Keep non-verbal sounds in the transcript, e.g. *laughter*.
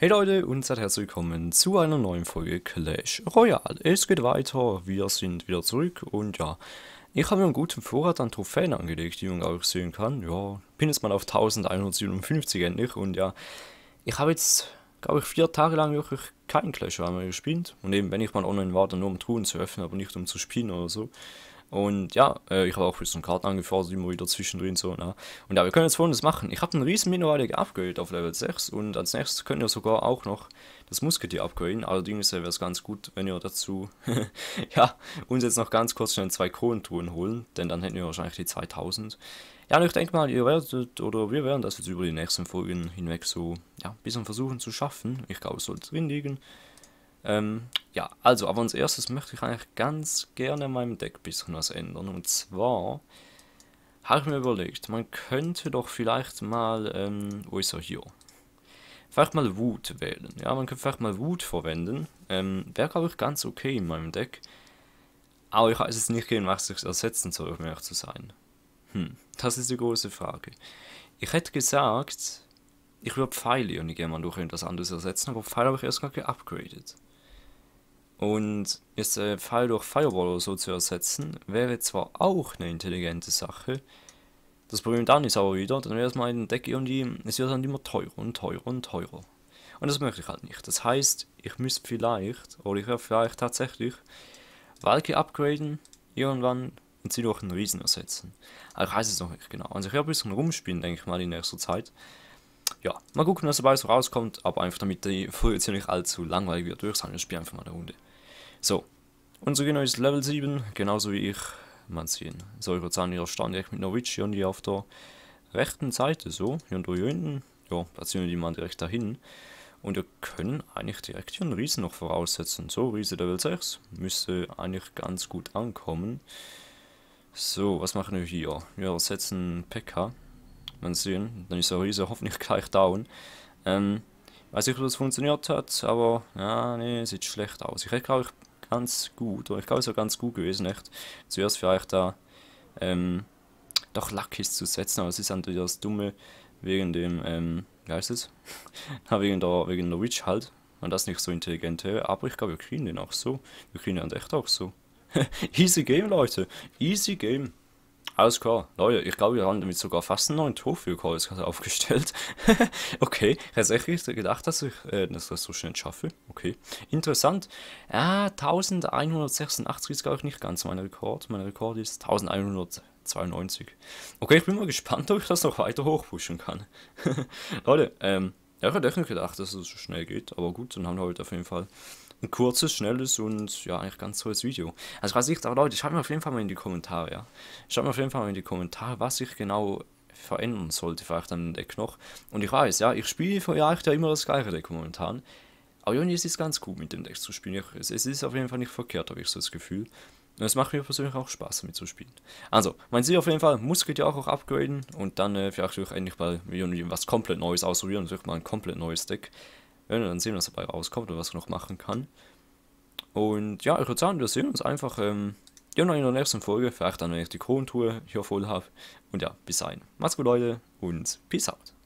Hey Leute und seid herzlich willkommen zu einer neuen Folge Clash Royale. Es geht weiter, wir sind wieder zurück und ja, ich habe mir einen guten Vorrat an Trophäen angelegt, die man auch sehen kann. Ja, bin jetzt mal auf 1157 endlich und ja, ich habe jetzt, glaube ich, vier Tage lang wirklich keinen Clash Royale gespielt. Und eben, wenn ich mal online war, dann nur um Truhen zu öffnen, aber nicht um zu spielen oder so. Und ja, äh, ich habe auch jetzt einen Karten angefordert, immer wieder zwischendrin so. Na. Ne? Und ja, wir können jetzt folgendes machen. Ich habe einen riesen mittlerweile upgrade auf Level 6 und als nächstes könnt ihr sogar auch noch das Musketier upgraden. Allerdings äh, wäre es ganz gut, wenn ihr dazu, *laughs* ja, uns jetzt noch ganz kurz schnell zwei Kohlentruhen holen, denn dann hätten wir wahrscheinlich die 2000. Ja, und ich denke mal, ihr werdet, oder wir werden das jetzt über die nächsten Folgen hinweg so, ja, ein bisschen versuchen zu schaffen. Ich glaube, es sollte drin liegen. Ähm, ja, also, aber als erstes möchte ich eigentlich ganz gerne in meinem Deck ein bisschen was ändern. Und zwar habe ich mir überlegt, man könnte doch vielleicht mal, ähm, wo ist er hier? Vielleicht mal Wut wählen. Ja, man könnte vielleicht mal Wut verwenden. Ähm, Wäre, glaube ich, ganz okay in meinem Deck. Aber ich weiß jetzt nicht, gegen was ich es ersetzen soll, um ehrlich zu sein. Hm, das ist die große Frage. Ich hätte gesagt, ich würde Pfeile und mal durch irgendwas anderes ersetzen, aber Pfeile habe ich erst gerade geupgradet. Und jetzt äh, Fall durch Firewall oder so zu ersetzen, wäre zwar auch eine intelligente Sache. Das Problem dann ist aber wieder, dann wäre es mal ein Deck irgendwie, es wird dann immer teurer und teurer und teurer. Und das möchte ich halt nicht. Das heißt, ich müsste vielleicht, oder ich werde vielleicht tatsächlich Walke upgraden, irgendwann und sie durch einen Riesen ersetzen. Aber ich weiß es noch nicht genau. Also ich werde ein bisschen rumspielen, denke ich mal, in nächster Zeit. Ja, mal gucken, was dabei so rauskommt, aber einfach damit die Folge jetzt hier nicht allzu langweilig wird, würde ich sagen, ich spiele einfach mal eine Runde. So, unser Gegner ist Level 7, genauso wie ich. Man sehen. So, ich würde sagen, ihr stand direkt mit Novici und die auf der rechten Seite, so, hier und hier hinten. Ja, da ziehen wir die mal direkt dahin. Und wir können eigentlich direkt hier einen Riesen noch voraussetzen. So, Riese Level 6 müsste eigentlich ganz gut ankommen. So, was machen wir hier? Wir setzen Pekka. Man sehen, dann ist der Riese hoffentlich gleich down. Ähm, weiß nicht, ob das funktioniert hat, aber ja, nee, sieht schlecht aus. Ich hätte, glaube ich, ganz gut, oder ich glaube, es war ganz gut gewesen, echt. Zuerst vielleicht da, ähm, doch Luckys zu setzen, aber es ist natürlich das Dumme wegen dem, ähm, wie heißt es? Na, *laughs* wegen der, wegen der Witch halt. Und das nicht so intelligent wäre, aber ich glaube, wir kriegen den auch so. Wir kriegen den echt auch so. *laughs* Easy Game, Leute. Easy Game. Alles klar. Leute, ich glaube, wir haben damit sogar fast einen neuen Tor für Calls gerade aufgestellt. *laughs* okay, tatsächlich hätte ich gedacht, dass ich äh, dass das so schnell schaffe. Okay, interessant. Ja, ah, 1186 ist, glaube ich, nicht ganz mein Rekord. Mein Rekord ist 1192. Okay, ich bin mal gespannt, ob ich das noch weiter hochpushen kann. *laughs* Leute, ähm, ja, ich hätte echt nicht gedacht, dass es das so schnell geht. Aber gut, dann haben wir heute halt auf jeden Fall ein kurzes, schnelles und ja, eigentlich ganz tolles Video. Also was ich da, Leute, schreibt mir auf jeden Fall mal in die Kommentare, ja. Schreibt mir auf jeden Fall mal in die Kommentare, was ich genau verändern sollte, vielleicht an dem Deck noch. Und ich weiß, ja, ich spiele vielleicht ja immer das gleiche Deck momentan. Aber irgendwie ist es ganz gut, mit dem Deck zu spielen. Ich, es, es ist auf jeden Fall nicht verkehrt, habe ich so das Gefühl. Und es macht mir persönlich auch Spaß, damit zu spielen. Also, mein Ziel auf jeden Fall, muss ja auch, auch upgraden und dann äh, vielleicht endlich mal was komplett Neues ausprobieren, und natürlich mal ein komplett neues Deck werden dann sehen, was dabei rauskommt und was er noch machen kann. Und ja, ich würde sagen, wir sehen uns einfach ähm, ja, noch in der nächsten Folge. Vielleicht dann, wenn ich die Kronentour hier voll habe. Und ja, bis dahin. Macht's gut, Leute, und peace out.